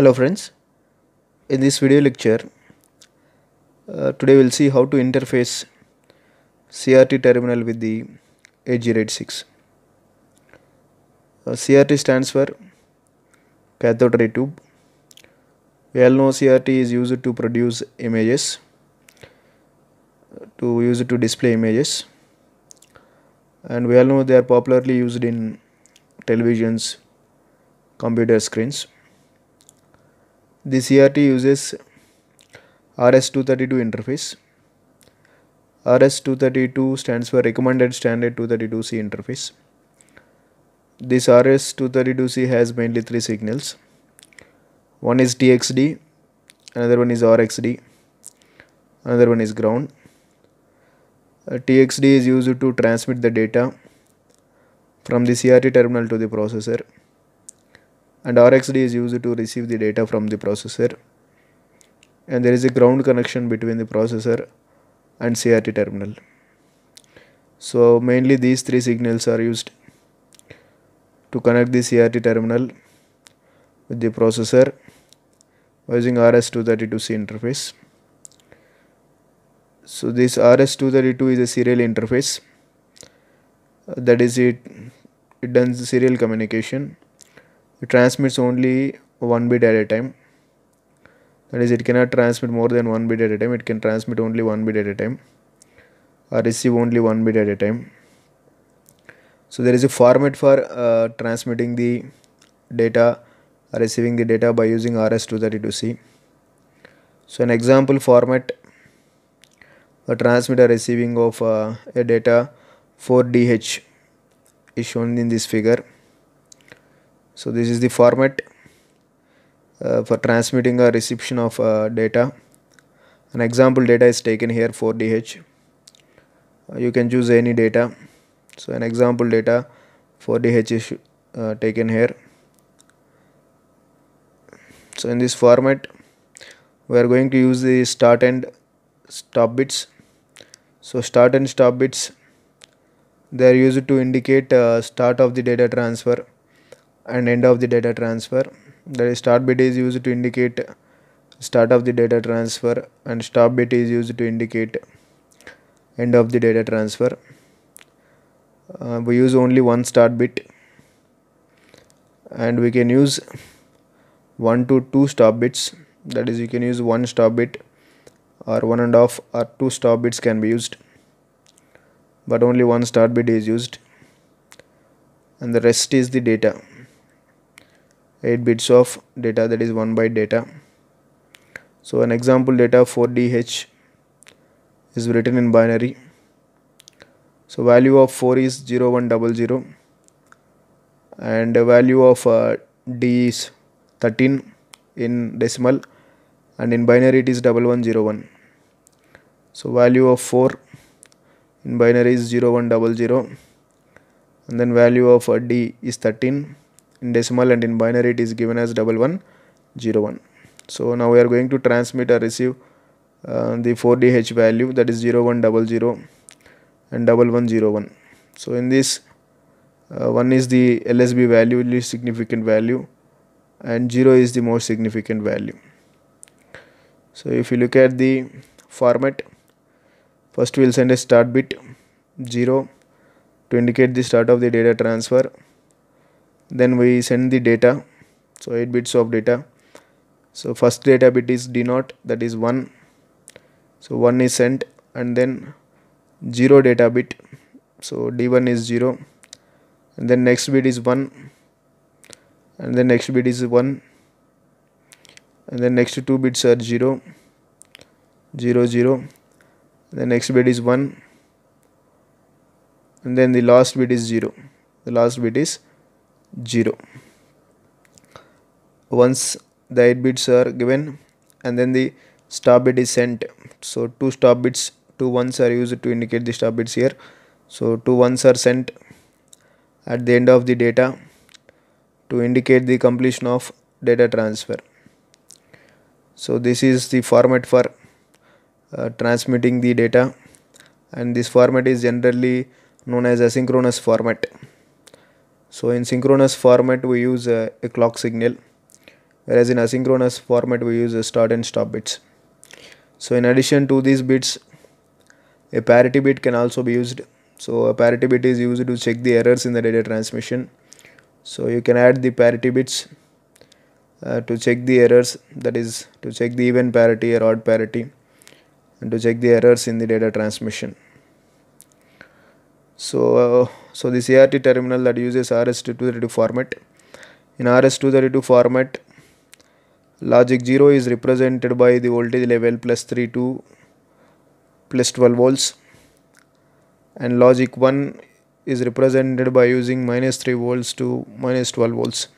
Hello friends, in this video lecture uh, today we'll see how to interface CRT terminal with the AGRADE 6. Uh, CRT stands for cathode ray tube. We all know CRT is used to produce images, to use it to display images and we all know they are popularly used in televisions, computer screens. The CRT uses RS-232 interface. RS-232 stands for Recommended Standard 232C interface. This RS-232C has mainly three signals. One is TXD, another one is RXD, another one is ground. A uh, TXD is used to transmit the data from the CRT terminal to the processor and RxD is used to receive the data from the processor and there is a ground connection between the processor and CRT terminal. So mainly these three signals are used to connect the CRT terminal with the processor using RS-232C interface. So this RS-232 is a serial interface uh, that is it, it does serial communication it transmits only one bit at a time that is it cannot transmit more than one bit at a time it can transmit only one bit at a time or receive only one bit at a time so there is a format for uh, transmitting the data or receiving the data by using rs232c so an example format a transmitter receiving of uh, a data for dh is shown in this figure so this is the format uh, for transmitting or reception of uh, data an example data is taken here 4DH uh, you can choose any data so an example data 4DH is uh, taken here so in this format we are going to use the start and stop bits so start and stop bits they are used to indicate uh, start of the data transfer and end of the data transfer. The start bit is used to indicate start of the data transfer and stop bit is used to indicate end of the data transfer. Uh, we use only one start bit and we can use one to two stop bits that is you can use one stop bit or one and off or two stop bits can be used but only one start bit is used and the rest is the data 8 bits of data that is 1 byte data so an example data 4dh is written in binary so value of 4 is 0100 and the value of uh, d is 13 in decimal and in binary it is 1101 so value of 4 in binary is 0100 and then value of uh, d is 13 in decimal and in binary it is given as double one zero one. So now we are going to transmit or receive uh, the 4DH value that is 0100 and 1101. So in this uh, 1 is the LSB value least significant value and 0 is the most significant value. So if you look at the format first we will send a start bit 0 to indicate the start of the data transfer then we send the data so 8 bits of data so first data bit is d naught that is 1 so 1 is sent and then 0 data bit so d1 is 0 and then next bit is 1 and then next bit is 1 and then next two bits are 0 0 0 the next bit is 1 and then the last bit is 0 the last bit is 0 once the 8 bits are given and then the stop bit is sent so two stop bits two ones are used to indicate the stop bits here so two ones are sent at the end of the data to indicate the completion of data transfer so this is the format for uh, transmitting the data and this format is generally known as asynchronous format so in synchronous format we use a, a clock signal whereas in asynchronous format we use start and stop bits. So in addition to these bits a parity bit can also be used. So a parity bit is used to check the errors in the data transmission. So you can add the parity bits uh, to check the errors that is to check the even parity or odd parity and to check the errors in the data transmission. So uh, so this ART terminal that uses RS-232 format in RS-232 format logic 0 is represented by the voltage level plus 3 to plus 12 volts and logic 1 is represented by using minus 3 volts to minus 12 volts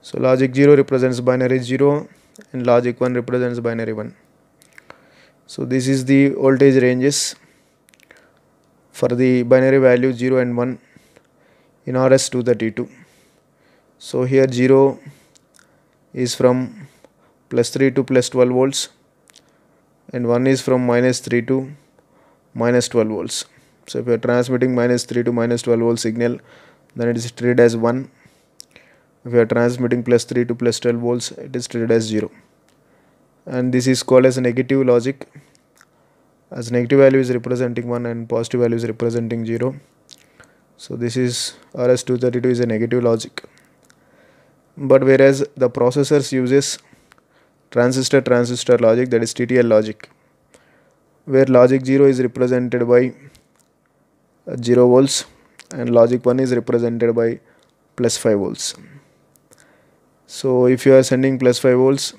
so logic 0 represents binary 0 and logic 1 represents binary 1 so this is the voltage ranges for the binary value 0 and 1 in RS232. So here 0 is from plus 3 to plus 12 volts and 1 is from minus 3 to minus 12 volts. So if you are transmitting minus 3 to minus 12 volt signal then it is treated as 1. If you are transmitting plus 3 to plus 12 volts it is treated as 0 and this is called as negative logic as negative value is representing 1 and positive value is representing 0 so this is RS232 is a negative logic but whereas the processors uses transistor transistor logic that is TTL logic where logic 0 is represented by uh, 0 volts and logic 1 is represented by plus 5 volts so if you are sending plus 5 volts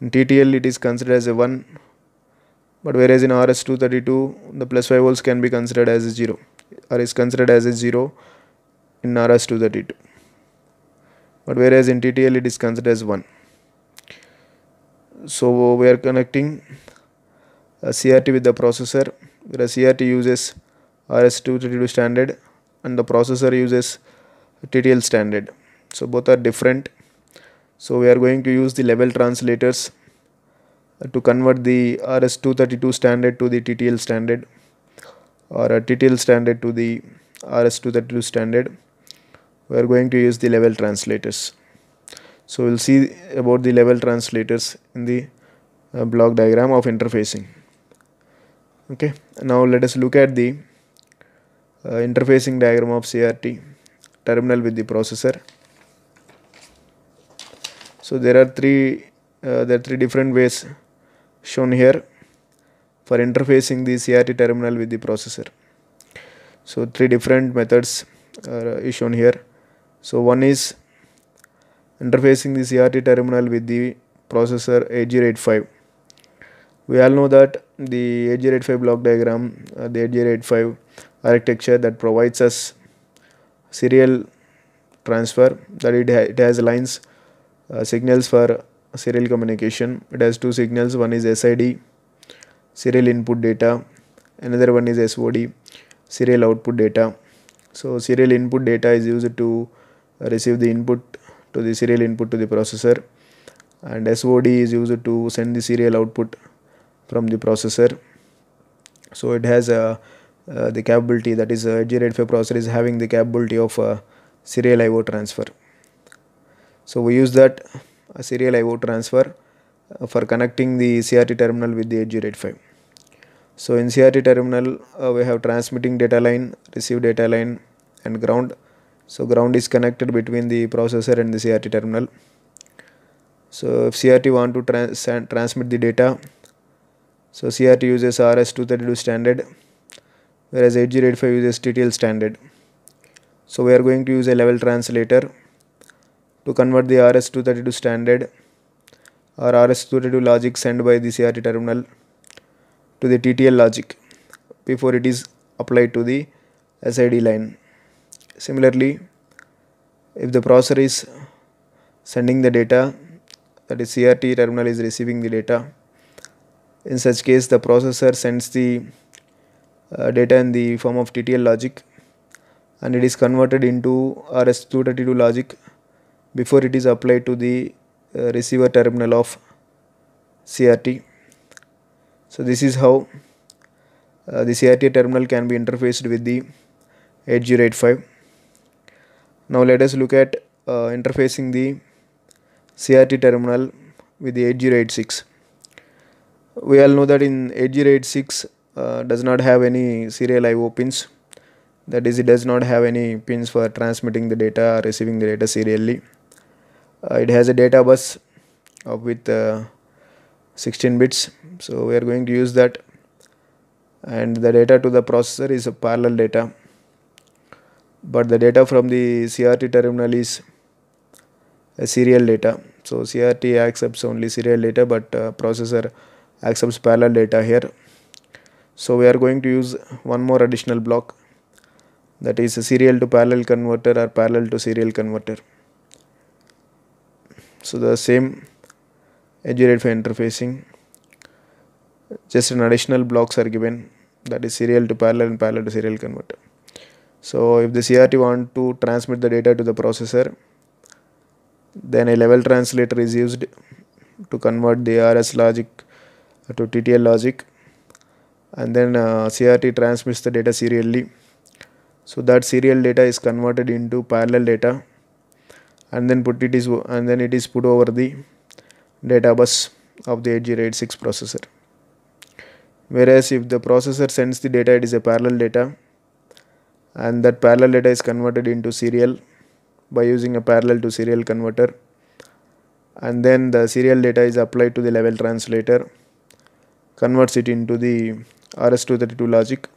in TTL it is considered as a 1 but whereas in RS232 the plus 5 volts can be considered as 0 or is considered as 0 in RS232 but whereas in TTL it is considered as 1 so we are connecting a CRT with the processor where CRT uses RS232 standard and the processor uses TTL standard so both are different so we are going to use the level translators to convert the RS-232 standard to the TTL standard or a TTL standard to the RS-232 standard we are going to use the level translators so we'll see about the level translators in the uh, block diagram of interfacing okay now let us look at the uh, interfacing diagram of CRT terminal with the processor so there are three uh, there are three different ways shown here for interfacing the CRT terminal with the processor. So three different methods uh, is shown here. So one is interfacing the CRT terminal with the processor AG85. We all know that the AG85 block diagram, uh, the AG85 architecture that provides us serial transfer that it, ha it has lines uh, signals for serial communication it has two signals one is SID serial input data another one is SOD serial output data so serial input data is used to receive the input to the serial input to the processor and SOD is used to send the serial output from the processor so it has uh, uh the capability that is uh, a general purpose processor is having the capability of uh, serial IO transfer so we use that a serial IO transfer uh, for connecting the CRT terminal with the 8085. So in CRT terminal uh, we have transmitting data line, receive data line and ground. So ground is connected between the processor and the CRT terminal. So if CRT want to trans transmit the data, so CRT uses RS-232 standard whereas 8085 uses TTL standard. So we are going to use a level translator to convert the RS-232 standard or RS-232 logic sent by the CRT terminal to the TTL logic before it is applied to the SID line. Similarly, if the processor is sending the data that is CRT terminal is receiving the data in such case the processor sends the uh, data in the form of TTL logic and it is converted into RS-232 logic before it is applied to the uh, receiver terminal of CRT. So this is how uh, the CRT terminal can be interfaced with the 8085. Now let us look at uh, interfacing the CRT terminal with the 8086. We all know that in 8086 uh, does not have any serial IO pins that is it does not have any pins for transmitting the data or receiving the data serially. Uh, it has a data bus uh, with uh, 16 bits so we are going to use that and the data to the processor is a parallel data but the data from the CRT terminal is a serial data so CRT accepts only serial data but uh, processor accepts parallel data here so we are going to use one more additional block that is a serial to parallel converter or parallel to serial converter so the same edge rate for interfacing just an additional blocks are given that is serial to parallel and parallel to serial converter so if the CRT want to transmit the data to the processor then a level translator is used to convert the RS logic to TTL logic and then uh, CRT transmits the data serially so that serial data is converted into parallel data and then put it is and then it is put over the data bus of the 8086 processor whereas if the processor sends the data it is a parallel data and that parallel data is converted into serial by using a parallel to serial converter and then the serial data is applied to the level translator converts it into the RS232 logic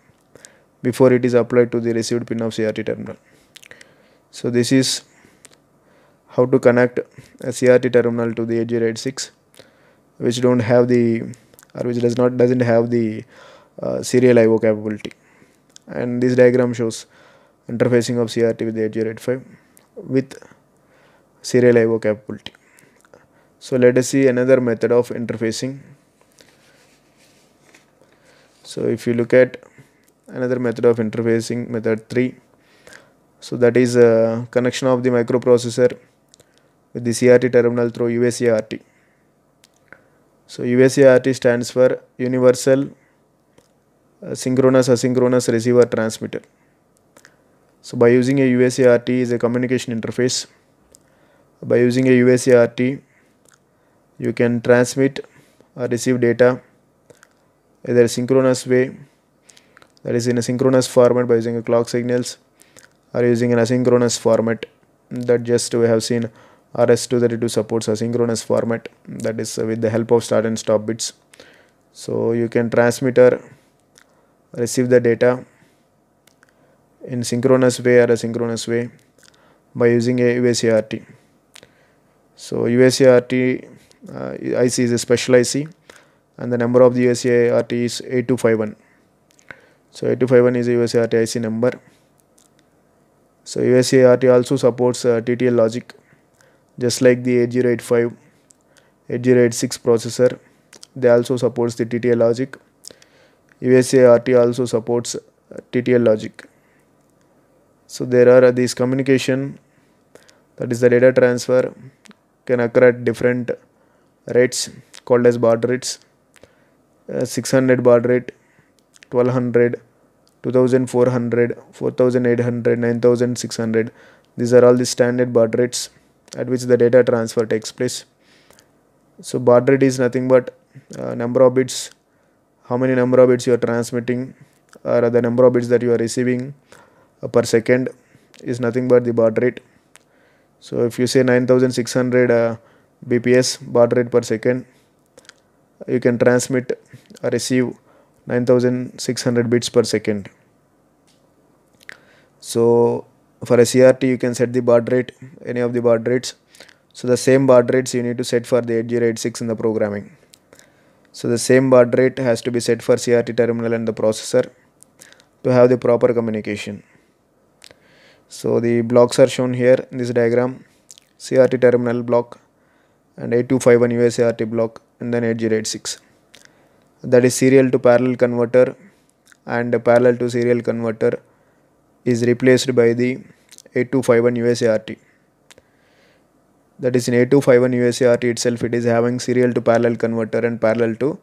before it is applied to the received pin of CRT terminal so this is how to connect a CRT terminal to the 8086 which don't have the or which does not doesn't have the uh, serial IO capability and this diagram shows interfacing of CRT with the 8085 with serial IO capability so let us see another method of interfacing so if you look at another method of interfacing method 3 so that is a uh, connection of the microprocessor with the CRT terminal through UACRT. So UACRT stands for Universal uh, Synchronous Asynchronous Receiver Transmitter. So by using a UACRT is a communication interface. By using a UACRT, you can transmit or receive data either synchronous way, that is in a synchronous format by using clock signals, or using an asynchronous format that just we have seen RS232 supports asynchronous format that is uh, with the help of start and stop bits. So you can transmitter receive the data in synchronous way or asynchronous way by using a UACRT. So UACRT uh, IC is a special IC and the number of the UACRT is 8251. So 8251 is a UACRT IC number. So UACRT also supports uh, TTL logic just like the 8085 8086 processor they also supports the TTL logic USART also supports uh, TTL logic so there are uh, these communication that is the data transfer can occur at different rates called as baud rates uh, 600 baud rate 1200 2400 4800 9600 these are all the standard baud rates at which the data transfer takes place. So baud rate is nothing but uh, number of bits, how many number of bits you are transmitting or the number of bits that you are receiving uh, per second is nothing but the baud rate. So if you say 9600 uh, bps baud rate per second, you can transmit or uh, receive 9600 bits per second. So for a CRT you can set the baud rate any of the baud rates so the same baud rates you need to set for the 8086 in the programming so the same baud rate has to be set for CRT terminal and the processor to have the proper communication so the blocks are shown here in this diagram CRT terminal block and 8251 USART block and then 8086 that is serial to parallel converter and parallel to serial converter is replaced by the 8251 USART. That is in 8251 USART itself it is having serial to parallel converter and parallel to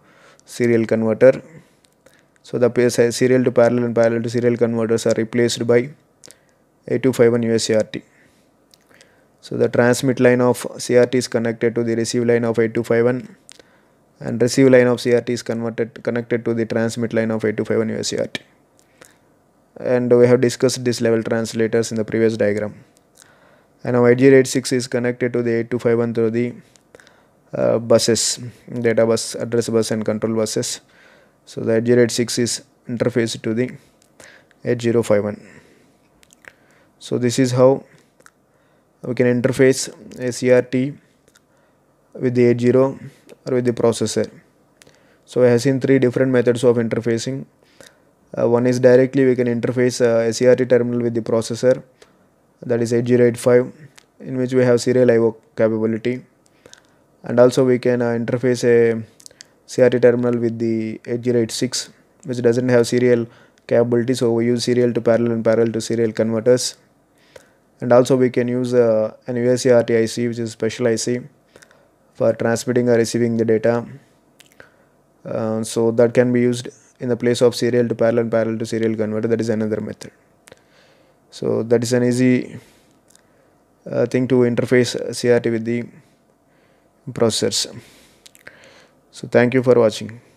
serial converter. So the serial to parallel and parallel to serial converters are replaced by 8251 USART. So the transmit line of CRT is connected to the receive line of 8251 and receive line of CRT is converted connected to the transmit line of 8251 USART and we have discussed this level translators in the previous diagram and now IG86 is connected to the 8251 through the uh, buses data bus address bus and control buses so the IG86 is interfaced to the 8051 so this is how we can interface a CRT with the 80 or with the processor so I have seen three different methods of interfacing uh, one is directly we can interface a uh, CRT terminal with the processor that is 8085 in which we have serial IO capability and also we can uh, interface a CRT terminal with the 8086 which doesn't have serial capability so we use serial to parallel and parallel to serial converters and also we can use uh, an USCRT IC which is special IC for transmitting or receiving the data uh, so that can be used in the place of serial to parallel and parallel to serial converter that is another method so that is an easy uh, thing to interface CRT with the processors so thank you for watching